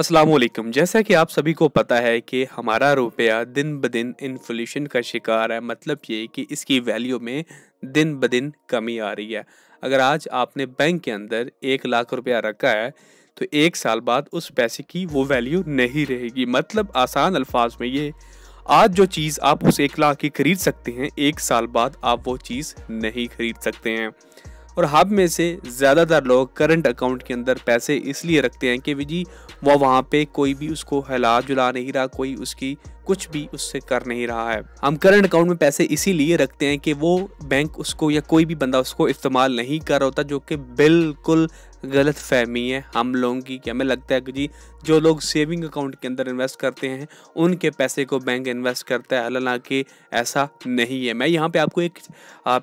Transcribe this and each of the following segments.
असलम जैसा कि आप सभी को पता है कि हमारा रुपया दिन ब दिन इन्फ्लेशन का शिकार है मतलब ये कि इसकी वैल्यू में दिन ब दिन कमी आ रही है अगर आज आपने बैंक के अंदर एक लाख रुपया रखा है तो एक साल बाद उस पैसे की वो वैल्यू नहीं रहेगी मतलब आसान अल्फाज में ये आज जो चीज़ आप उस एक लाख की खरीद सकते हैं एक साल बाद आप वो चीज़ नहीं खरीद सकते हैं और हब में से ज़्यादातर लोग करंट अकाउंट के अंदर पैसे इसलिए रखते हैं कि जी वो वहाँ पे कोई भी उसको हिला जुला नहीं रहा कोई उसकी कुछ भी उससे कर नहीं रहा है हम करंट अकाउंट में पैसे इसीलिए रखते हैं कि वो बैंक उसको या कोई भी बंदा उसको इस्तेमाल नहीं कर रहा होता जो कि बिल्कुल गलत फहमी है हम लोगों की कि हमें लगता है कि जी जो लोग सेविंग अकाउंट के अंदर इन्वेस्ट करते हैं उनके पैसे को बैंक इन्वेस्ट करता है हालांकि ऐसा नहीं है मैं यहाँ पे आपको एक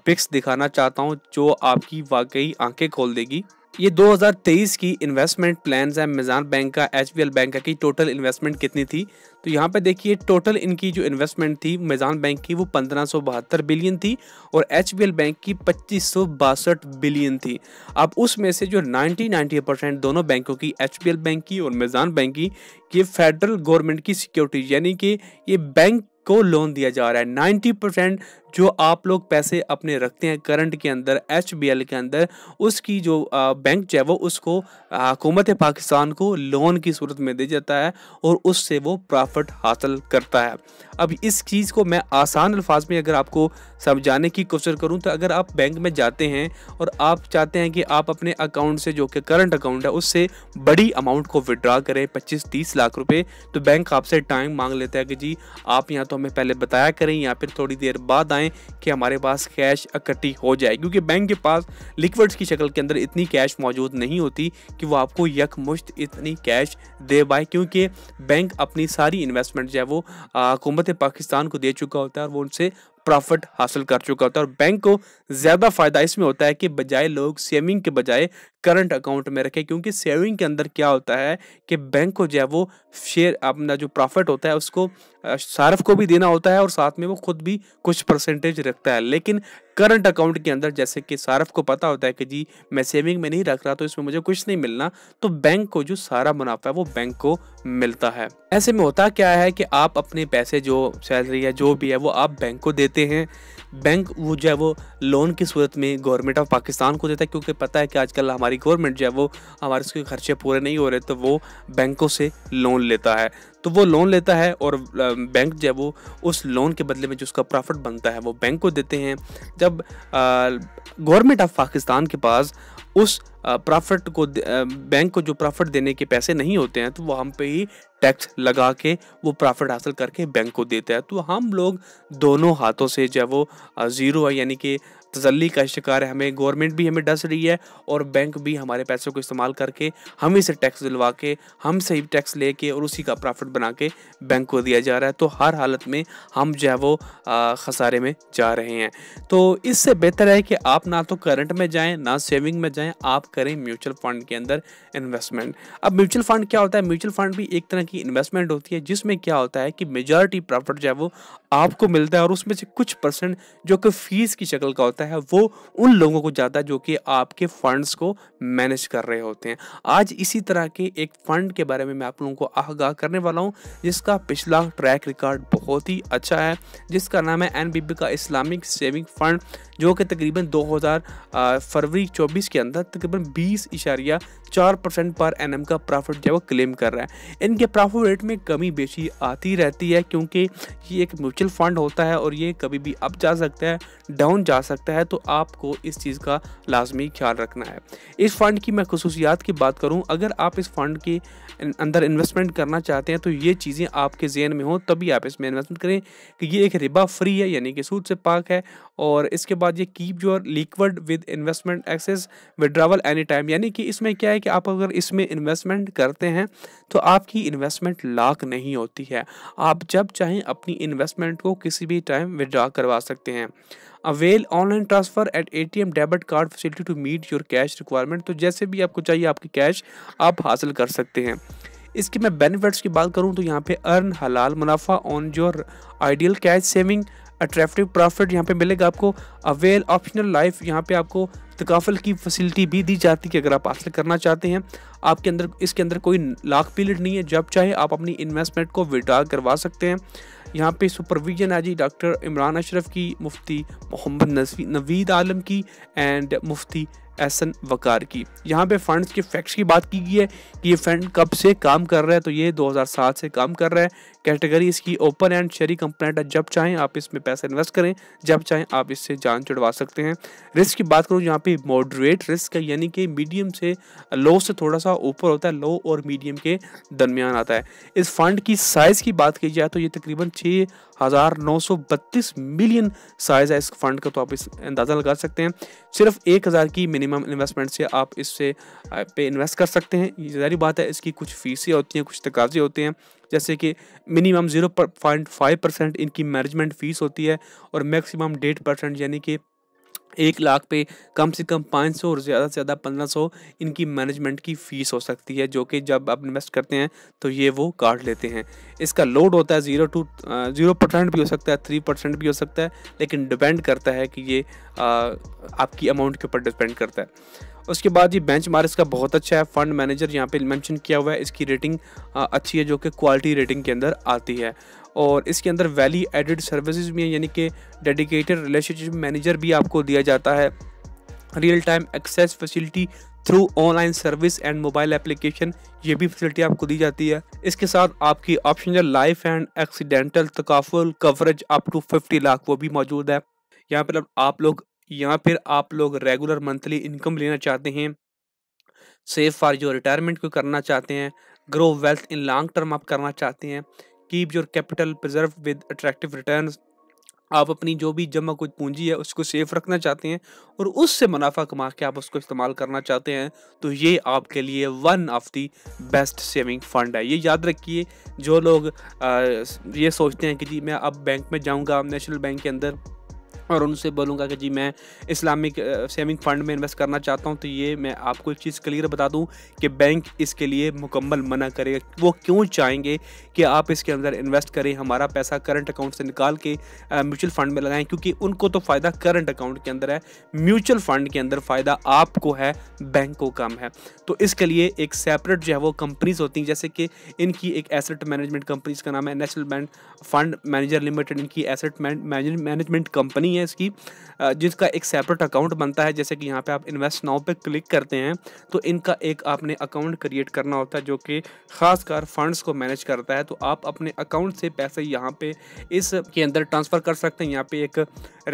पिक्स दिखाना चाहता हूँ जो आपकी वाकई आंखें खोल देगी ये 2023 की इन्वेस्टमेंट प्लान है मिजान बैंक का एच बैंक का की टोटल इन्वेस्टमेंट कितनी थी तो यहाँ पे देखिए टोटल इनकी जो इन्वेस्टमेंट थी मिजान बैंक की वो पंद्रह बिलियन थी और एच बैंक की पच्चीस बिलियन थी अब उसमें से जो 90 90 परसेंट दोनों बैंकों की एच बैंक की और मिजान बैंक की ये फेडरल गवर्नमेंट की सिक्योरिटी यानी कि ये बैंक को लोन दिया जा रहा है नाइन्टी परसेंट जो आप लोग पैसे अपने रखते हैं करंट के अंदर एच के अंदर उसकी जो बैंक जो है वो उसको हुकूमत पाकिस्तान को लोन की सूरत में दे जाता है और उससे वो प्रॉफिट हासिल करता है अब इस चीज़ को मैं आसान अल्फाज में अगर आपको समझाने की कोशिश करूँ तो अगर आप बैंक में जाते हैं और आप चाहते हैं कि आप अपने अकाउंट से जो कि करंट अकाउंट है उससे बड़ी अमाउंट को विड्रा करें पच्चीस तीस लाख रुपये तो बैंक आपसे टाइम मांग लेता है कि जी आप यहाँ तो हमें पहले बताया करें या फिर थोड़ी देर बाद आएँ कि हमारे पास कैश इकट्ठी हो जाए क्योंकि बैंक के पास लिक्विड्स की शक्ल के अंदर इतनी कैश मौजूद नहीं होती कि वो आपको यकमुश्त इतनी कैश दे पाए क्योंकि बैंक अपनी सारी इन्वेस्टमेंट जो है वो हुकूमत पाकिस्तान को दे चुका होता है और वो उनसे प्रॉफिट हासिल कर चुका होता है और बैंक को ज़्यादा फ़ायदा इसमें होता है कि बजाय लोग सेविंग के बजाय करंट अकाउंट में रखें क्योंकि सेविंग के अंदर क्या होता है कि बैंक को जो है वो शेयर अपना जो प्रॉफिट होता है उसको सार्फ को भी देना होता है और साथ में वो खुद भी कुछ परसेंटेज रखता है लेकिन करंट अकाउंट के अंदर जैसे कि सार्फ को पता होता है कि जी मैं सेविंग में नहीं रख रहा तो इसमें मुझे कुछ नहीं मिलना तो बैंक को जो सारा मुनाफा है वो बैंक को मिलता है ऐसे में होता क्या है कि आप अपने पैसे जो सैलरी है जो भी है वो आप बैंक को देते हैं बैंक वो जो है वो लोन की सूरत में गवर्नमेंट ऑफ पाकिस्तान को देता है क्योंकि पता है कि आजकल हमारे हमारी गवर्नमेंट जो है वो हमारे उसके खर्चे पूरे नहीं हो रहे तो वो बैंकों से लोन लेता है तो वो लोन लेता है और बैंक जो है वो उस लोन के बदले में जो उसका प्रॉफिट बनता है वो बैंक को देते हैं जब गवर्नमेंट ऑफ पाकिस्तान के पास उस प्रॉफिट को बैंक को जो प्रॉफिट देने के पैसे नहीं होते हैं तो वो हम पे ही टैक्स लगा के वो प्रॉफिट हासिल करके बैंक को देता है तो हम लोग दोनों हाथों से जब वो ज़ीरो है यानी कि तजली का शिकार है हमें गवर्नमेंट भी हमें डस रही है और बैंक भी हमारे पैसों को इस्तेमाल करके हम ही से टैक्स दिलवा के हम से ही टैक्स ले के और उसी का प्रॉफिट बना के बैंक को दिया जा रहा है तो हर हालत में हम जो है वो खसारे में जा रहे हैं तो इससे बेहतर है कि आप ना तो करंट में जाएँ ना सेविंग में जाएँ आप करें म्यूचुअल फंड के अंदर इन्वेस्टमेंट अब म्यूचुअल फंड क्या होता है म्यूचुअल फंड भी एक तरह की इन्वेस्टमेंट होती है जिसमें क्या होता है कि मेजॉरिटी प्रॉफिट जो है वो आपको मिलता है और उसमें से कुछ परसेंट जो कि फीस की शक्ल का होता है जाता है वो उन लोगों को जाता है जो कि आपके फंड्स को मैनेज कर रहे होते हैं आज इसी तरह के एक फंड के बारे में मैं आप लोगों को आगाह करने वाला हूँ जिसका पिछला ट्रैक रिकॉर्ड बहुत ही अच्छा है जिसका नाम है एन का इस्लामिक सेविंग फंड जो कि तकरीबन 2000 फरवरी 24 के अंदर तकरीबन बीस इशारिया चार परसेंट पर एन का प्रॉफिट जो है वो क्लेम कर रहा है इनके प्रॉफिट रेट में कमी बेशी आती रहती है क्योंकि ये एक म्यूचुअल फंड होता है और ये कभी भी अप जा सकता है डाउन जा सकता है तो आपको इस चीज़ का लाजमी ख्याल रखना है इस फंड की मैं खसूसियात की बात करूँ अगर आप इस फंड के अंदर इन्वेस्टमेंट करना चाहते हैं तो ये चीज़ें आपके जहन में हों तभी आप इसमें इन्वेस्टमेंट करें कि ये एक रिबा फ्री है यानी कि सूद से पाक है और इसके बाद ये keep your liquid with investment access withdrawal any time यानी कि इसमें क्या है कि आप अगर इसमें इन्वेस्टमेंट करते हैं तो आपकी इन्वेस्टमेंट लाख नहीं होती है आप जब चाहें अपनी इन्वेस्टमेंट को किसी भी टाइम विड्रा करवा सकते हैं avail online transfer at A T M debit card facility to meet your cash requirement तो जैसे भी आपको चाहिए आपकी कैश आप हासिल कर सकते हैं इसके मैं बेनिफिट्स की बात करूं तो यहाँ पे अर्न हलाल मुनाफा on your ideal cash saving attractive profit यहाँ पे मिलेगा आपको अवेल ऑप्शनल लाइफ यहाँ पे आपको तकाफल की फैसिलिटी भी दी जाती है अगर आप हासिल करना चाहते हैं आपके अंदर इसके अंदर कोई लाख पीरियड नहीं है जब चाहे आप अपनी इन्वेस्टमेंट को विड्रा करवा सकते हैं यहाँ पे सुपरविजन है जी डॉक्टर इमरान अशरफ की मुफ्ती मोहम्मद नवीद आलम की एंड मुफ्ती एसन वकार की यहाँ पे फंड्स के फैक्ट्स की बात की गई है कि ये फंड कब से काम कर रहा है तो ये 2007 से काम कर रहा है कैटेगरी इसकी ओपन एंड शेरी कंप्लेंट है जब चाहें आप इसमें पैसे इन्वेस्ट करें जब चाहें आप इससे जान चढ़वा सकते हैं रिस्क की बात करूँ यहाँ पे मॉडरेट रिस्क है यानी कि मीडियम से लो से थोड़ा सा ऊपर होता है लो और मीडियम के दरमियान आता है इस फंड की साइज़ की बात की जाए तो ये तकरीबन छः हज़ार नौ सौ बत्तीस मिलियन साइज़ है इस फंड का तो आप इस अंदाज़ा लगा सकते हैं सिर्फ एक हज़ार की मिनिमम इन्वेस्टमेंट से आप इससे पे इन्वेस्ट कर सकते हैं ये जारी बात है इसकी कुछ फीसें होती हैं कुछ तकाजे होते हैं जैसे कि minimum zero point five percent इनकी मैनेजमेंट फ़ीस होती है और मैक्सिमम डेढ़ परसेंट यानी कि एक लाख पे कम से कम पाँच सौ और ज़्यादा से ज़्यादा पंद्रह सौ इनकी मैनेजमेंट की फ़ीस हो सकती है जो कि जब आप इन्वेस्ट करते हैं तो ये वो काट लेते हैं इसका लोड होता है ज़ीरो टू ज़ीरो परसेंट भी हो सकता है थ्री परसेंट भी हो सकता है लेकिन डिपेंड करता है कि ये आ, आपकी अमाउंट के ऊपर डिपेंड करता है उसके बाद ये बेंच मार्क्स का बहुत अच्छा है फंड मैनेजर यहाँ पे मेंशन किया हुआ है इसकी रेटिंग अच्छी है जो कि क्वालिटी रेटिंग के अंदर आती है और इसके अंदर वैली एडिड सर्विसेज भी हैं यानी कि डेडिकेटेड रिलेशनशिप मैनेजर भी आपको दिया जाता है real time access facility through online service and mobile application ये भी फैसिलिटी आपको दी जाती है इसके साथ आपकी ऑप्शन है लाइफ एंड एक्सीडेंटल तकाफुल कवरेज अप टू 50 लाख वो भी मौजूद है यहाँ पर मतलब आप लोग या फिर आप लोग रेगुलर मंथली इनकम लेना चाहते हैं सेव फॉर योर रिटायरमेंट को करना चाहते हैं grow wealth in long term आप करना चाहते हैं keep your capital preserve with attractive return आप अपनी जो भी जमा कुछ पूंजी है उसको सेफ रखना चाहते हैं और उससे मुनाफा कमा के आप उसको इस्तेमाल करना चाहते हैं तो ये आपके लिए one of the best saving fund है ये याद रखिए जो लोग आ, ये सोचते हैं कि जी मैं अब बैंक में जाऊंगा नेशनल बैंक के अंदर और उनसे बोलूँगा कि जी मैं इस्लामिक सेविंग फ़ंड में इन्वेस्ट करना चाहता हूँ तो ये मैं आपको एक चीज़ क्लियर बता दूँ कि बैंक इसके लिए मुकम्मल मना करेगा वो क्यों चाहेंगे कि आप इसके अंदर इन्वेस्ट करें हमारा पैसा करंट अकाउंट से निकाल के म्यूचुअल फ़ंड में लगाएं क्योंकि उनको तो फ़ायदा करंट अकाउंट के अंदर है म्यूचुअल फ़ंड के अंदर फ़ायदा आपको है बैंक को कम है तो इसके लिए एक सेपरेट जो है वो कंपनीज़ होती हैं जैसे कि इनकी एक एसेट मैनेजमेंट कंपनीज का नाम है national bank fund manager limited इनकी एसेट मैनेजमेंट कंपनी है है इसकी जिसका एक सेपरेट अकाउंट बनता है जैसे कि यहाँ पे आप इन्वेस्ट नाउ पे क्लिक करते हैं तो इनका एक आपने अकाउंट क्रिएट करना होता है जो कि खासकर फंड्स को मैनेज करता है तो आप अपने अकाउंट से पैसे यहाँ पे इस के अंदर ट्रांसफ़र कर सकते हैं यहाँ पे एक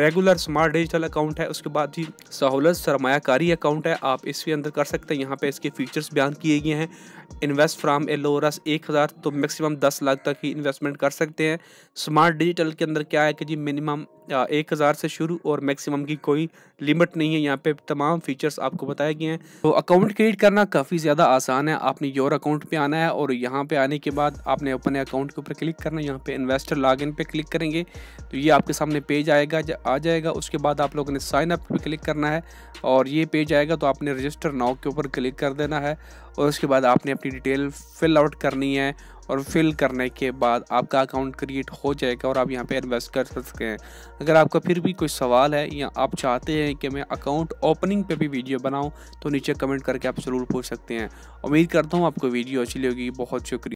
रेगुलर स्मार्ट डिजिटल अकाउंट है उसके बाद ही सहूलत सरमाकारी अकाउंट है आप इसके अंदर कर सकते हैं यहाँ पर इसके फीचर्स बयान किए गए हैं इन्वेस्ट फ्राम ए लोरस एक तो मैक्सिमम दस लाख तक ही इन्वेस्टमेंट कर सकते हैं स्मार्ट डिजिटल के अंदर क्या है कि जी मिनिमम एक से शुरू और मैक्सिमम की कोई लिमिट नहीं है यहाँ पे तमाम फीचर्स आपको बताए गए हैं तो अकाउंट क्रिएट करना काफ़ी ज़्यादा आसान है आपने योर अकाउंट पे आना है और यहाँ पे आने के बाद आपने अपने अकाउंट के ऊपर क्लिक करना है यहाँ पे इन्वेस्टर इन पर क्लिक करेंगे तो ये आपके सामने पेज आएगा जा, आ जाएगा उसके बाद आप लोगों ने साइन अप क्लिक करना है और ये पेज आएगा तो आपने रजिस्टर नाव के ऊपर क्लिक कर देना है और उसके बाद आपने अपनी डिटेल फिल आउट करनी है और फिल करने के बाद आपका अकाउंट क्रिएट हो जाएगा और आप यहाँ पे इन्वेस्ट कर सकते हैं अगर आपका फिर भी कोई सवाल है या आप चाहते हैं कि मैं अकाउंट ओपनिंग पे भी वीडियो बनाऊँ तो नीचे कमेंट करके आप ज़रूर पूछ सकते हैं उम्मीद करता हूँ आपको वीडियो अच्छी लगेगी बहुत शुक्रिया